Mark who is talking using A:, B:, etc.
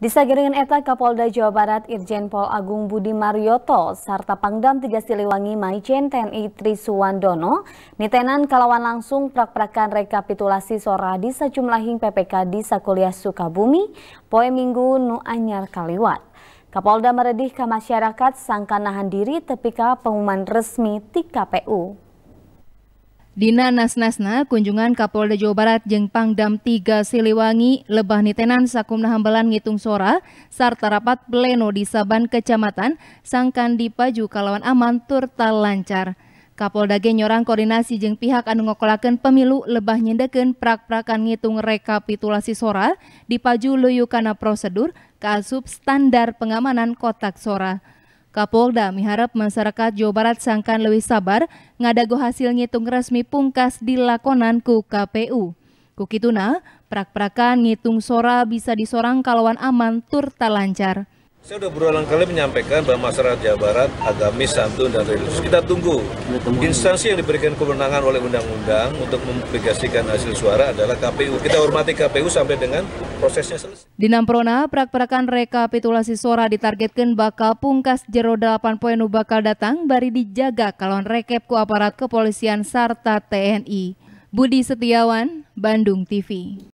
A: Disagir dengan ETA Kapolda Jawa Barat Irjen Pol Agung Budi Marioto serta Pangdam Tiga Siliwangi Maijen TNI Trisuwandono nitenan kalawan langsung prak-prakan rekapitulasi suara di sejumlah PPK di Sakuliah Sukabumi poe Minggu nu anyar kaliwat. Kapolda meredih ke masyarakat sangka nahan diri tepika pengumuman resmi di KPU.
B: Dina Nasnasna kunjungan Kapolda Jawa Barat jeung Pangdam 3 Siliwangi lebah nitenan sakumna hambalan ngitung sora sarta rapat pleno di saban kecamatan sangkan dipaju kalawan aman turta lancar. Kapolda Genyorang koordinasi jeng pihak anu ngokolakeun pemilu lebah nyendekeun prak-prakan ngitung rekapitulasi sora dipaju luyu kana prosedur kasub standar pengamanan kotak sora. Kapolda miharap masyarakat Jawa Barat sangkan lebih sabar ngadago hasil ngitung resmi pungkas di lakonan ku KPU. Kukituna, prak-prakan ngitung sora bisa disorang kalawan aman tur lancar.
C: Saya sudah berulang kali menyampaikan bahwa masyarakat Jawa Barat agamis, santun, dan religius. Kita tunggu instansi yang diberikan kewenangan oleh undang-undang untuk mempublikasikan hasil suara adalah KPU. Kita hormati KPU sampai dengan prosesnya selesai.
B: Di Namprona, prak-prakan rekapitulasi suara ditargetkan bakal pungkas jero 8 poin bakal datang bari dijaga kalon ku aparat kepolisian serta TNI. Budi Setiawan, Bandung TV.